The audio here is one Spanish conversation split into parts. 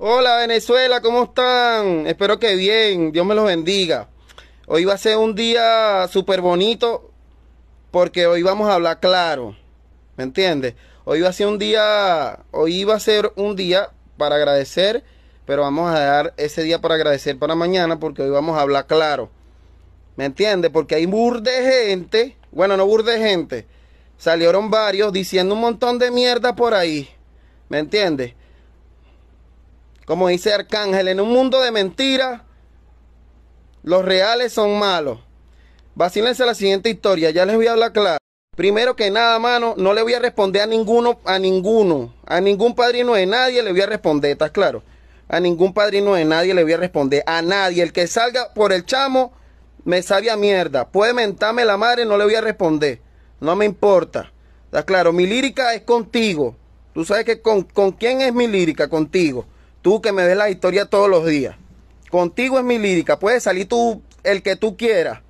Hola Venezuela, ¿cómo están? Espero que bien, Dios me los bendiga. Hoy va a ser un día súper bonito porque hoy vamos a hablar claro, ¿me entiendes? Hoy va a ser un día, hoy a ser un día para agradecer, pero vamos a dejar ese día para agradecer para mañana porque hoy vamos a hablar claro, ¿me entiendes? Porque hay de gente, bueno, no burde gente, salieron varios diciendo un montón de mierda por ahí, ¿me entiendes? Como dice Arcángel, en un mundo de mentiras, los reales son malos. Vacílense la siguiente historia, ya les voy a hablar claro. Primero que nada, mano, no le voy a responder a ninguno, a ninguno, a ningún padrino de nadie le voy a responder, ¿estás claro? A ningún padrino de nadie le voy a responder, a nadie. El que salga por el chamo me sabe a mierda. Puede mentarme la madre, no le voy a responder. No me importa. Está claro? Mi lírica es contigo. Tú sabes que con quién es mi lírica, contigo. Tú que me ves la historia todos los días. Contigo es mi lírica. Puedes salir tú el que tú quieras.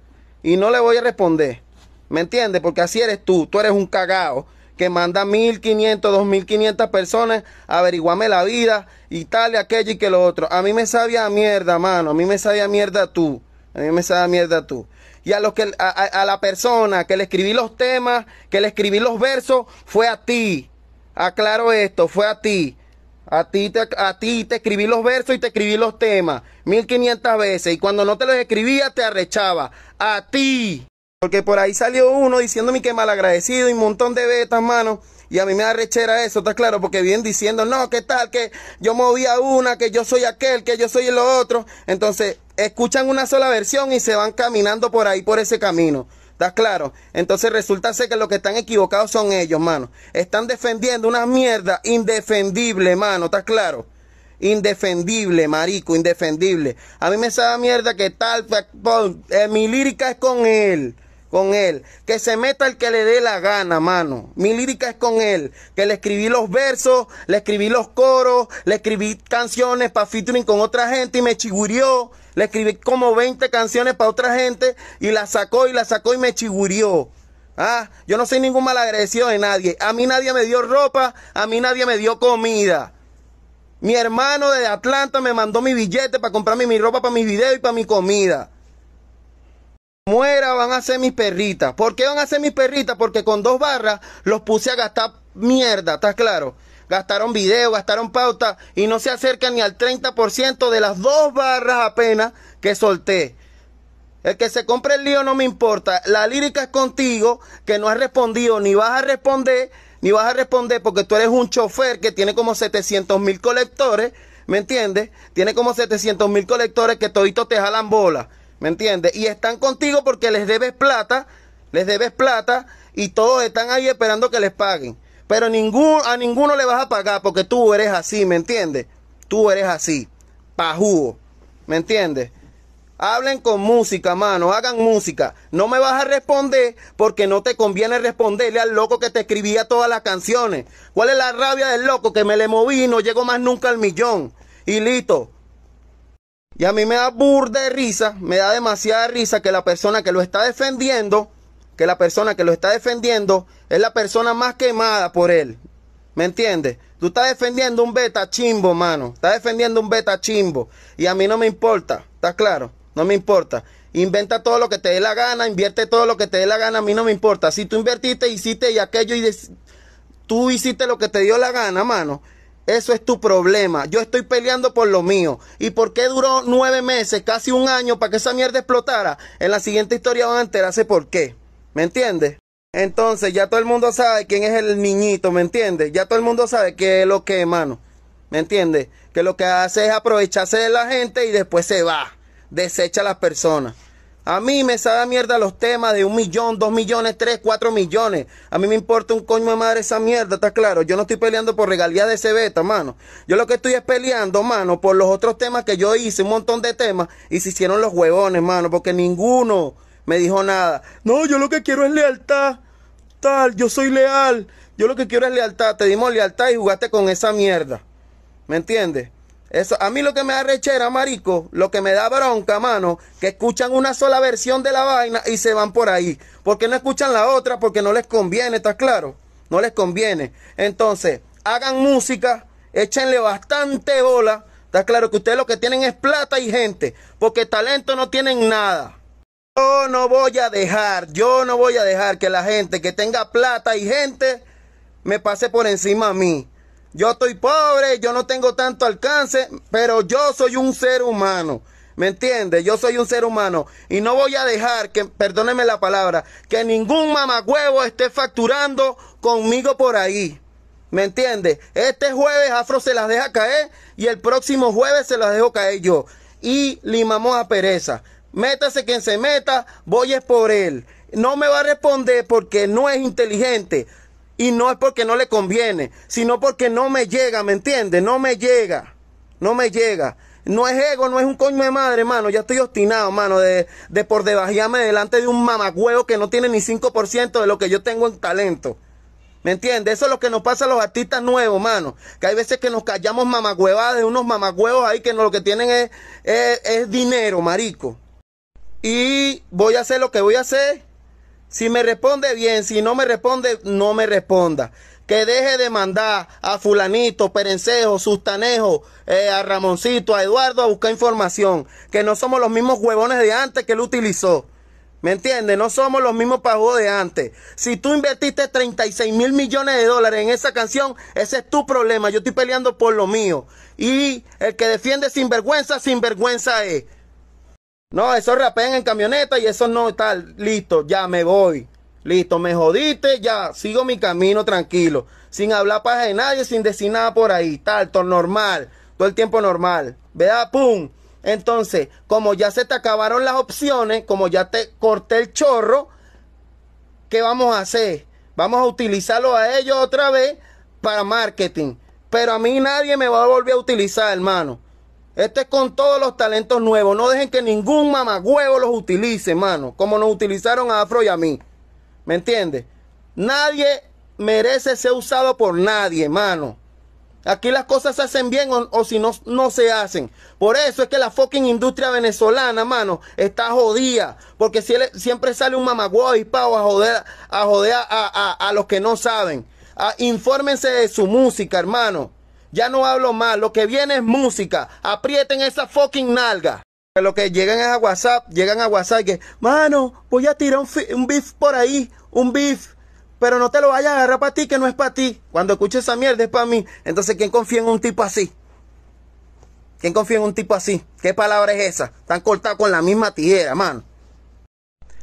Y no le voy a responder. ¿Me entiendes? Porque así eres tú. Tú eres un cagao que manda 1.500, 2.500 personas Averiguame la vida y tal, y aquello y que lo otro. A mí me sabía mierda, mano. A mí me sabía mierda tú. A mí me sabía mierda tú. Y a, los que, a, a, la persona que le escribí los temas, que le escribí los versos, fue a ti. Aclaro esto, fue a ti. A ti, te, a ti te escribí los versos y te escribí los temas 1500 veces. Y cuando no te los escribía, te arrechaba. A ti. Porque por ahí salió uno diciéndome que malagradecido y un montón de betas, mano. Y a mí me arrechera eso, ¿está claro? Porque vienen diciendo, no, ¿qué tal? Que yo movía una, que yo soy aquel, que yo soy el otro. Entonces, escuchan una sola versión y se van caminando por ahí, por ese camino. ¿Estás claro? Entonces resulta ser que los que están equivocados son ellos, mano. Están defendiendo una mierda indefendible, mano. ¿Estás claro? Indefendible, marico, indefendible. A mí me sabe mierda que tal, eh, mi lírica es con él con él. Que se meta el que le dé la gana, mano. Mi lírica es con él. Que le escribí los versos, le escribí los coros, le escribí canciones para featuring con otra gente y me chigurió. Le escribí como 20 canciones para otra gente y la sacó y la sacó y me chigurió. Ah, yo no soy ningún malagradecido de nadie. A mí nadie me dio ropa, a mí nadie me dio comida. Mi hermano de Atlanta me mandó mi billete para comprarme mi ropa para mis videos y para mi comida. Muera van a ser mis perritas. ¿Por qué van a ser mis perritas? Porque con dos barras los puse a gastar mierda, ¿estás claro? gastaron video, gastaron pauta y no se acerca ni al 30% de las dos barras apenas que solté. El que se compre el lío no me importa. La lírica es contigo, que no has respondido, ni vas a responder, ni vas a responder porque tú eres un chofer que tiene como 700 mil colectores, ¿me entiendes? Tiene como 700 mil colectores que toditos te jalan bola, ¿me entiendes? Y están contigo porque les debes plata, les debes plata y todos están ahí esperando que les paguen. Pero a ninguno le vas a pagar porque tú eres así, ¿me entiendes? Tú eres así, pajúo, ¿me entiendes? Hablen con música, mano, hagan música. No me vas a responder porque no te conviene responderle al loco que te escribía todas las canciones. ¿Cuál es la rabia del loco que me le moví y no llego más nunca al millón? Y listo. Y a mí me da burda de risa, me da demasiada risa que la persona que lo está defendiendo que la persona que lo está defendiendo es la persona más quemada por él. ¿Me entiendes? Tú estás defendiendo un beta chimbo, mano. Estás defendiendo un beta chimbo. Y a mí no me importa. ¿Estás claro? No me importa. Inventa todo lo que te dé la gana, invierte todo lo que te dé la gana, a mí no me importa. Si tú invertiste, hiciste y aquello y tú hiciste lo que te dio la gana, mano. Eso es tu problema. Yo estoy peleando por lo mío. ¿Y por qué duró nueve meses, casi un año, para que esa mierda explotara? En la siguiente historia van a enterarse por qué. ¿Me entiendes? Entonces ya todo el mundo sabe quién es el niñito, ¿me entiendes? Ya todo el mundo sabe qué es lo que, mano. ¿Me entiendes? Que lo que hace es aprovecharse de la gente y después se va. Desecha a las personas. A mí me sabe mierda los temas de un millón, dos millones, tres, cuatro millones. A mí me importa un coño de madre esa mierda, ¿está claro? Yo no estoy peleando por regalías de cebeta, mano. Yo lo que estoy es peleando, mano, por los otros temas que yo hice, un montón de temas, y se hicieron los huevones, mano, porque ninguno me dijo nada. No, yo lo que quiero es lealtad. Tal, yo soy leal. Yo lo que quiero es lealtad. Te dimos lealtad y jugaste con esa mierda. ¿Me entiendes? Eso, a mí lo que me da rechera, marico, lo que me da bronca, mano, que escuchan una sola versión de la vaina y se van por ahí. Porque no escuchan la otra, porque no les conviene, está claro? No les conviene. Entonces, hagan música, échenle bastante bola. Está claro que ustedes lo que tienen es plata y gente, porque talento no tienen nada. Yo oh, no voy a dejar, yo no voy a dejar que la gente que tenga plata y gente me pase por encima a mí. Yo estoy pobre, yo no tengo tanto alcance, pero yo soy un ser humano. ¿Me entiendes? Yo soy un ser humano y no voy a dejar que, perdóneme la palabra, que ningún mamagüevo esté facturando conmigo por ahí. ¿Me entiendes? Este jueves Afro se las deja caer y el próximo jueves se las dejo caer yo. Y limamos a pereza. Métase quien se meta, voy es por él. No me va a responder porque no es inteligente. Y no es porque no le conviene, sino porque no me llega, ¿me entiendes? No me llega. No me llega. No es ego, no es un coño de madre, mano. Ya estoy obstinado, mano, de, de por debajearme delante de un mamagüevo que no tiene ni 5% de lo que yo tengo en talento. ¿Me entiendes? Eso es lo que nos pasa a los artistas nuevos, mano. Que hay veces que nos callamos mamagüevadas de unos mamagüevos ahí que lo que tienen es, es dinero, marico y voy a hacer lo que voy a hacer. Si me responde bien, si no me responde, no me responda. Que deje de mandar a fulanito, perencejo, sustanejo, eh, a Ramoncito, a Eduardo a buscar información. Que no somos los mismos huevones de antes que él utilizó. ¿Me entiendes? No somos los mismos pagos de antes. Si tú invertiste 36 mil millones de dólares en esa canción, ese es tu problema. Yo estoy peleando por lo mío. Y el que defiende sinvergüenza, vergüenza es. No, esos rapean en camioneta y eso no está listo, ya me voy. Listo, me jodiste, ya sigo mi camino tranquilo, sin hablar para nadie, sin decir nada por ahí, tal, todo normal, todo el tiempo normal. vea, Pum. Entonces, como ya se te acabaron las opciones, como ya te corté el chorro, ¿qué vamos a hacer? Vamos a utilizarlo a ellos otra vez para marketing. Pero a mí nadie me va a volver a utilizar, hermano. Este es con todos los talentos nuevos. No dejen que ningún mamagüevo los utilice, mano. Como nos utilizaron a Afro y a mí. ¿Me entiendes? Nadie merece ser usado por nadie, mano. Aquí las cosas se hacen bien o, si no, no se hacen. Por eso es que la fucking industria venezolana, mano, está jodida. Porque siempre sale un mamagüevo y pavo a joder, a, a, a, los que no saben. Ah, infórmense de su música, hermano. Ya no hablo más. Lo que viene es música. Aprieten esa fucking nalga. Lo que llegan es a WhatsApp. Llegan a WhatsApp y que, mano, voy a tirar un, un beef por ahí. Un beef pero no te lo vayas a agarrar para ti, que no es para ti. Cuando escuches esa mierda es para mí. Entonces, ¿quién confía en un tipo así? ¿Quién confía en un tipo así? ¿Qué palabra es esa? Están cortados con la misma tijera, mano.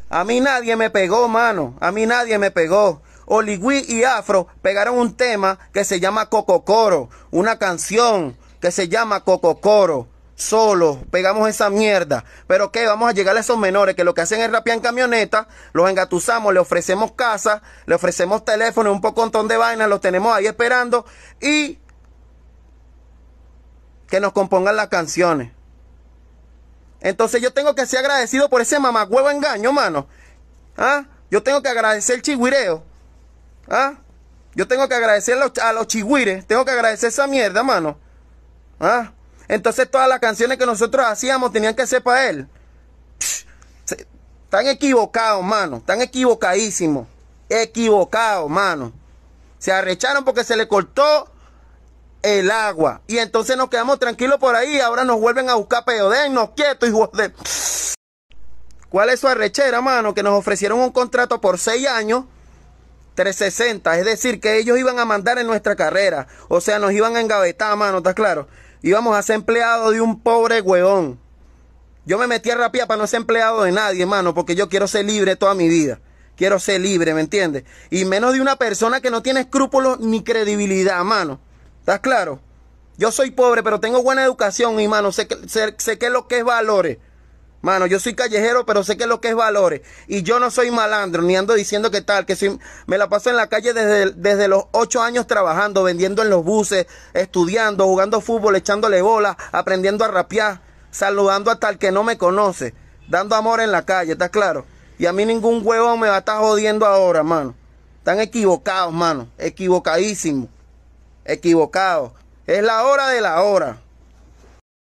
A mí nadie me pegó, mano. A mí nadie me pegó. Oligui y Afro pegaron un tema que se llama Coco Coro, una canción que se llama Coco Coro, Solo, pegamos esa mierda. Pero qué, vamos a llegar a esos menores que lo que hacen es rapear en camioneta, los engatusamos, le ofrecemos casa, le ofrecemos teléfono, un poco pocontón de vainas, los tenemos ahí esperando y que nos compongan las canciones. Entonces yo tengo que ser agradecido por ese huevo engaño, mano. ¿Ah? Yo tengo que agradecer el chigüireo. ¿Ah? Yo tengo que agradecer a los chigüires, tengo que agradecer esa mierda, mano. ¿Ah? Entonces todas las canciones que nosotros hacíamos tenían que ser para él. están equivocados, mano. Están equivocadísimos. Equivocados, mano. Se arrecharon porque se le cortó el agua. Y entonces nos quedamos tranquilos por ahí. Ahora nos vuelven a buscar pedo. quietos, de. ¿Cuál es su arrechera, mano? Que nos ofrecieron un contrato por seis años 360. Es decir, que ellos iban a mandar en nuestra carrera. O sea, nos iban a engavetar, mano, ¿estás claro? Íbamos a ser empleados de un pobre huevón. Yo me metí a rapía para no ser empleado de nadie, mano, porque yo quiero ser libre toda mi vida. Quiero ser libre, ¿me entiendes? Y menos de una persona que no tiene escrúpulos ni credibilidad, mano. ¿Estás claro? Yo soy pobre, pero tengo buena educación, y mano. Sé que, sé, lo que es valores. Mano, yo soy callejero, pero sé que lo que es valores. Y yo no soy malandro, ni ando diciendo que tal, que sí me la paso en la calle desde, desde los ocho años trabajando, vendiendo en los buses, estudiando, jugando fútbol, echándole bola, aprendiendo a rapear, saludando a tal que no me conoce, dando amor en la calle, ¿está claro? Y a mí ningún huevo me va a estar jodiendo ahora, mano. Están equivocados, mano. equivocadísimo, Equivocados. Es la hora de la hora.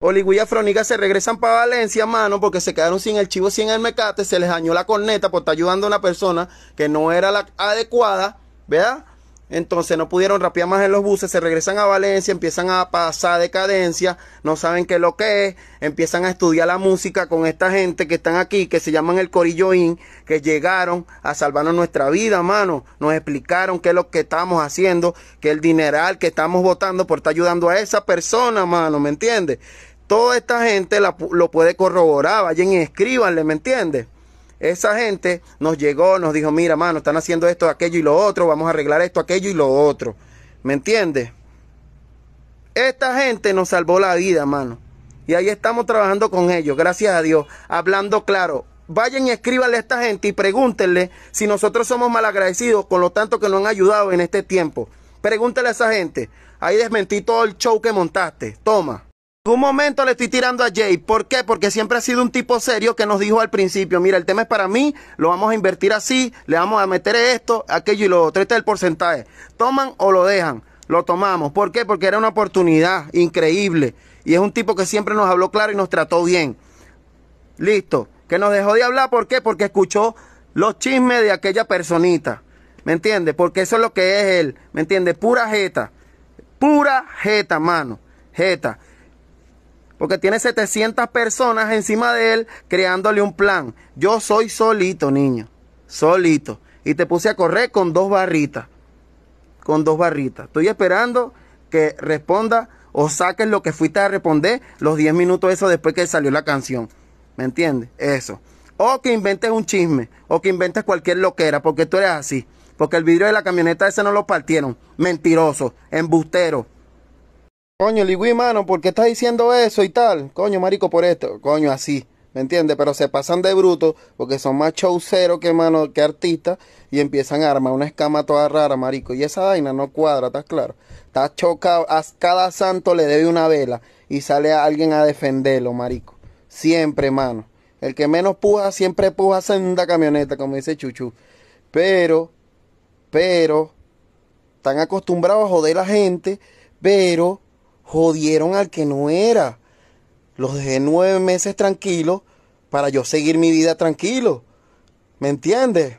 Oliguilla Froniga se regresan para Valencia, mano, porque se quedaron sin el chivo, sin el mecate, se les dañó la corneta por estar ayudando a una persona que no era la adecuada, ¿verdad? Entonces no pudieron rapear más en los buses, se regresan a Valencia, empiezan a pasar decadencia, no saben qué es lo que es, empiezan a estudiar la música con esta gente que están aquí, que se llaman el Corilloín, que llegaron a salvarnos nuestra vida, mano. Nos explicaron qué es lo que estamos haciendo, que el dineral que estamos votando por estar ayudando a esa persona, mano, ¿me entiendes? Toda esta gente lo puede corroborar, vayan y escríbanle, ¿me entiendes? Esa gente nos llegó, nos dijo, mira, mano, están haciendo esto, aquello y lo otro, vamos a arreglar esto, aquello y lo otro. ¿Me entiendes? Esta gente nos salvó la vida, mano. Y ahí estamos trabajando con ellos, gracias a Dios, hablando claro. Vayan y escríbanle a esta gente y pregúntenle si nosotros somos malagradecidos con lo tanto que nos han ayudado en este tiempo. Pregúntale a esa gente. Ahí desmentí todo el show que montaste. Toma un momento le estoy tirando a Jay. ¿Por qué? Porque siempre ha sido un tipo serio que nos dijo al principio, mira, el tema es para mí, lo vamos a invertir así, le vamos a meter esto, aquello y lo otro. Este es el porcentaje. Toman o lo dejan. Lo tomamos. ¿Por qué? Porque era una oportunidad increíble. Y es un tipo que siempre nos habló claro y nos trató bien. Listo. Que nos dejó de hablar. ¿Por qué? Porque escuchó los chismes de aquella personita. ¿Me entiendes? Porque eso es lo que es él. ¿Me entiendes? Pura jeta. Pura jeta, mano. Jeta porque tiene 700 personas encima de él creándole un plan. Yo soy solito, niño, solito. Y te puse a correr con dos barritas, con dos barritas. Estoy esperando que responda o saques lo que fuiste a responder los 10 minutos eso después que salió la canción. ¿Me entiendes? Eso. O que inventes un chisme, o que inventes cualquier loquera, porque tú eres así. Porque el vidrio de la camioneta ese no lo partieron. Mentiroso, embustero coño, Ligui, mano, ¿por qué estás diciendo eso y tal? Coño, marico, por esto, coño, así. ¿Me entiendes? Pero se pasan de bruto porque son más showceros que, mano, que artistas y empiezan a armar una escama toda rara, marico. Y esa vaina no cuadra, ¿estás claro? Está chocado. A cada santo le debe una vela y sale a alguien a defenderlo, marico. Siempre, mano. El que menos puja, siempre puja senda camioneta, como dice Chuchu. Pero, pero, están acostumbrados a joder a la gente, pero Jodieron al que no era. Los dejé nueve meses tranquilos para yo seguir mi vida tranquilo. ¿Me entiendes?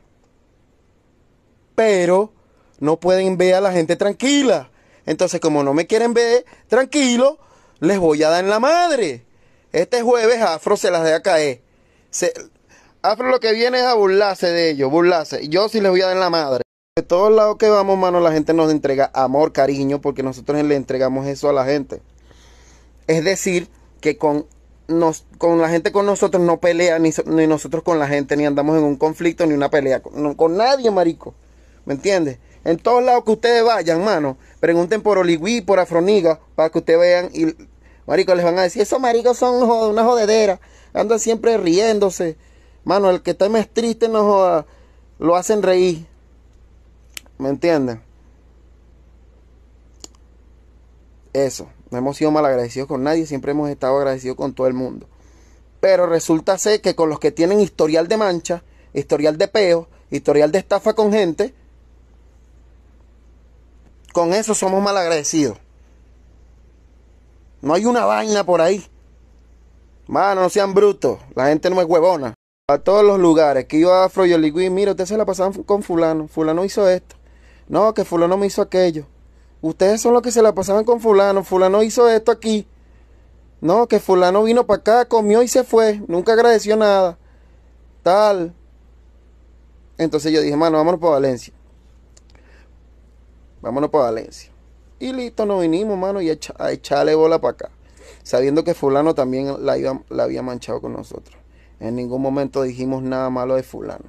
Pero no pueden ver a la gente tranquila. Entonces, como no me quieren ver tranquilo, les voy a dar en la madre. Este jueves Afro se las deja caer. Se, Afro lo que viene es a burlarse de ellos, burlarse. Yo sí les voy a dar en la madre. De todos lados que vamos, mano, la gente nos entrega amor, cariño, porque nosotros le entregamos eso a la gente. Es decir, que con, nos, con la gente con nosotros no pelea, ni, nosotros con la gente, ni andamos en un conflicto, ni una pelea, con, nadie, marico. ¿Me entiendes? En todos lados que ustedes vayan, mano, pregunten por Oligüí, por Afroniga, para que ustedes vean y, marico, les van a decir, esos maricos son una jodedera, andan siempre riéndose. Mano, el que está más triste no lo hacen reír ¿Me entienden? Eso. No hemos sido malagradecidos con nadie, siempre hemos estado agradecidos con todo el mundo. Pero resulta ser que con los que tienen historial de mancha, historial de peo, historial de estafa con gente, con eso somos malagradecidos. No hay una vaina por ahí. Mano, no sean brutos. La gente no es huevona. A todos los lugares que iba a Froyo y mira, ustedes se la pasaban con fulano. Fulano hizo esto. No, que fulano me hizo aquello. Ustedes son los que se la pasaban con fulano. Fulano hizo esto aquí. No, que fulano vino para acá, comió y se fue. Nunca agradeció nada. Tal. Entonces yo dije, mano, vámonos para Valencia. Vámonos para Valencia. Y listo, nos vinimos, mano, y a echarle bola para acá. Sabiendo que fulano también la, la había manchado con nosotros. En ningún momento dijimos nada malo de fulano.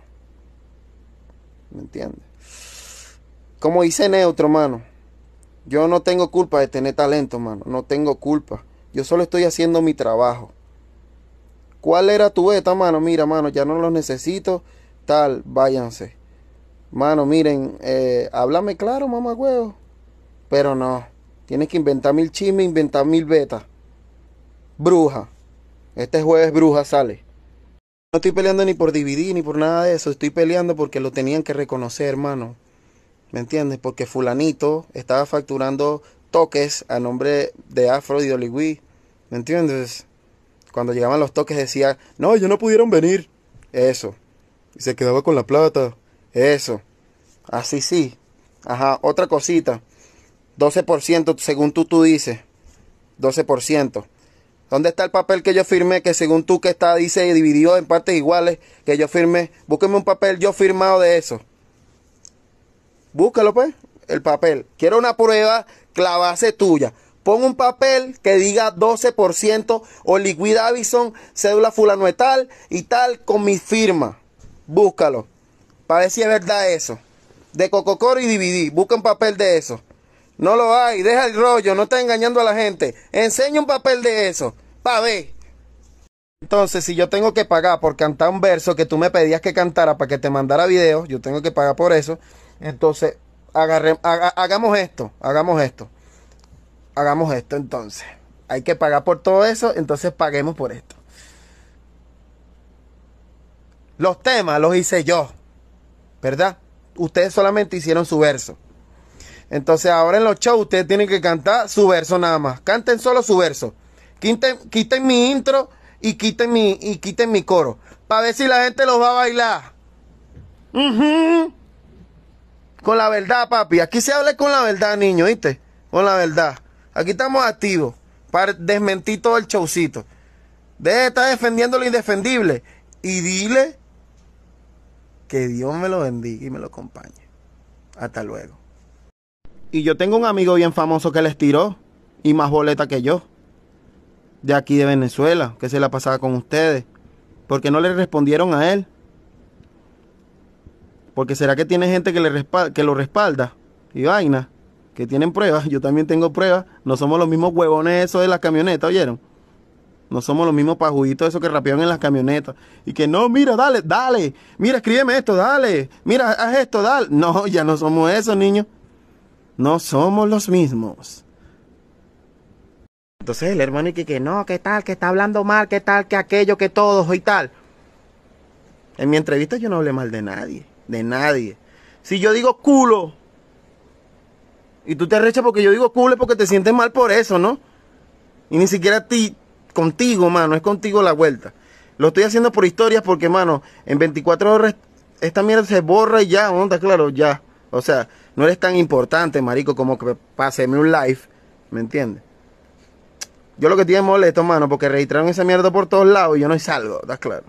¿Me entiendes? como dice Neutro, mano, yo no tengo culpa de tener talento, mano. No tengo culpa. Yo solo estoy haciendo mi trabajo. ¿Cuál era tu beta, mano? Mira, mano, ya no los necesito. Tal, váyanse. Mano, miren, eh, háblame claro, mamá huevo. Pero no. Tienes que inventar mil chismes, inventar mil betas. Bruja. Este jueves bruja sale. No estoy peleando ni por dividir ni por nada de eso. Estoy peleando porque lo tenían que reconocer, hermano. ¿Me entiendes? Porque fulanito estaba facturando toques a nombre de Afro y Oligui. ¿Me entiendes? Cuando llegaban los toques decía, no, ellos no pudieron venir. Eso. Y se quedaba con la plata. Eso. Así sí. Ajá, otra cosita. 12% según tú tú dices. 12%. ¿Dónde está el papel que yo firmé que según tú que está dice dividido en partes iguales que yo firmé? Búsqueme un papel yo firmado de eso búscalo pues, el papel. Quiero una prueba, clavase tuya. Pon un papel que diga 12% o liquid Avison, cédula fulanoetal tal y tal con mi firma. Búscalo. Para ver si es verdad eso. De Cococoro y DVD. Busca un papel de eso. No lo hay. Deja el rollo. No está engañando a la gente. Enseña un papel de eso. Pa' ver. Entonces, si yo tengo que pagar por cantar un verso que tú me pedías que cantara para que te mandara videos, yo tengo que pagar por eso. Entonces, hagamos esto, hagamos esto, hagamos esto entonces. Hay que pagar por todo eso, entonces paguemos por esto. Los temas los hice yo, ¿verdad? Ustedes solamente hicieron su verso. Entonces ahora en los shows ustedes tienen que cantar su verso nada más. Canten solo su verso. Quiten, quiten mi intro y quiten mi, y quiten mi coro. Para ver si la gente los va a bailar. Con la verdad, papi. Aquí se habla con la verdad, niño, ¿viste? Con la verdad. Aquí estamos activos para desmentir todo el showcito. Deje estar defendiendo lo indefendible. Y dile que Dios me lo bendiga y me lo acompañe. Hasta luego. Y yo tengo un amigo bien famoso que les tiró y más boleta que yo. De aquí de Venezuela, que se la pasaba con ustedes. Porque no le respondieron a él. Porque será que tiene gente que, le que lo respalda y vaina, que tienen pruebas. Yo también tengo pruebas. No somos los mismos huevones esos de las camionetas, ¿oyeron? No somos los mismos pajuditos esos que rapeaban en las camionetas. Y que no, mira, dale, dale. Mira, escríbeme esto, dale. Mira, haz esto, dale. No, ya no somos esos, niños. No somos los mismos. Entonces el hermano y que, no, ¿Qué tal, que está hablando mal, ¿Qué tal, que aquello, que todo y tal. En mi entrevista yo no hablé mal de nadie de nadie. Si yo digo culo, y tú te arrechas porque yo digo culo es porque te sientes mal por eso, ¿no? Y ni siquiera ti, contigo, mano, es contigo la vuelta. Lo estoy haciendo por historias porque, mano, en 24 horas esta mierda se borra y ya, ¿no? Está claro, ya. O sea, no eres tan importante, marico, como que paseme un live, ¿me entiendes? Yo lo que tiene molesto, mano, porque registraron esa mierda por todos lados y yo no salgo, ¿estás claro?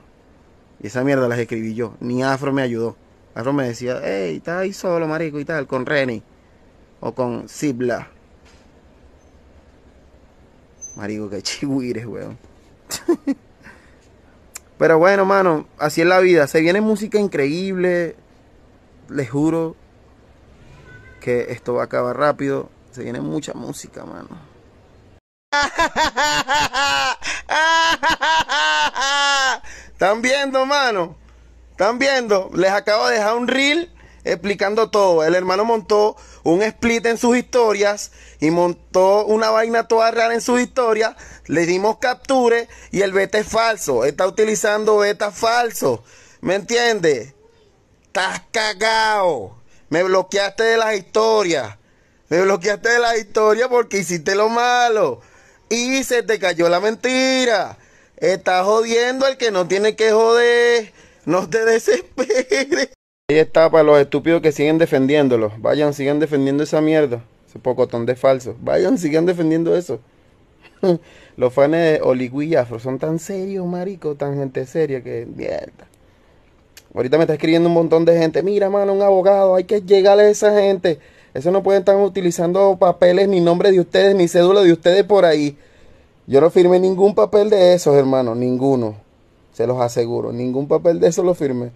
Y esa mierda las escribí yo, ni Afro me ayudó. Claro, me decía, hey, está ahí solo, marico, y tal, con Reni. O con Zibla. Marico, que chihuires, weón. Pero bueno, mano, así es la vida. Se viene música increíble. Les juro que esto va a acabar rápido. Se viene mucha música, mano. ¿Están viendo, mano? Están viendo, les acabo de dejar un reel explicando todo. El hermano montó un split en sus historias y montó una vaina toda real en sus historias. Le dimos capture y el beta es falso. Está utilizando beta falso. ¿Me entiendes? Estás cagado. Me bloqueaste de las historias. Me bloqueaste de las historias porque hiciste lo malo. Y se te cayó la mentira. Estás jodiendo al que no tiene que joder. No te desesperes. Ahí está para los estúpidos que siguen defendiéndolo. Vayan, sigan defendiendo esa mierda. Ese pocotón de falso. Vayan, sigan defendiendo eso. los fans de Oligui Afro son tan serios, marico, tan gente seria que mierda. Ahorita me está escribiendo un montón de gente. Mira, mano, un abogado, hay que llegarle a esa gente. Eso no pueden estar utilizando papeles, ni nombre de ustedes, ni cédula de ustedes por ahí. Yo no firmé ningún papel de esos, hermano, ninguno. Se los aseguro. Ningún papel de eso lo firme.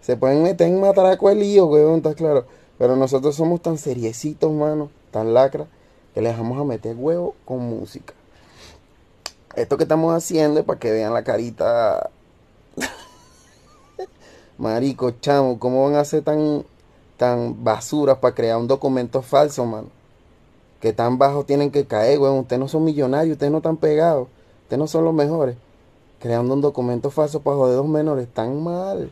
Se pueden meter en matraco el lío, weón, está claro. Pero nosotros somos tan seriecitos, mano, tan lacras, que les vamos a meter huevo con música. Esto que estamos haciendo es para que vean la carita. Marico, chamo, ¿cómo van a ser tan, tan basuras para crear un documento falso, mano? Que tan bajo tienen que caer, weón. Ustedes no son millonarios, ustedes no están pegados, ustedes no son los mejores creando un documento falso para joder dos menores tan mal.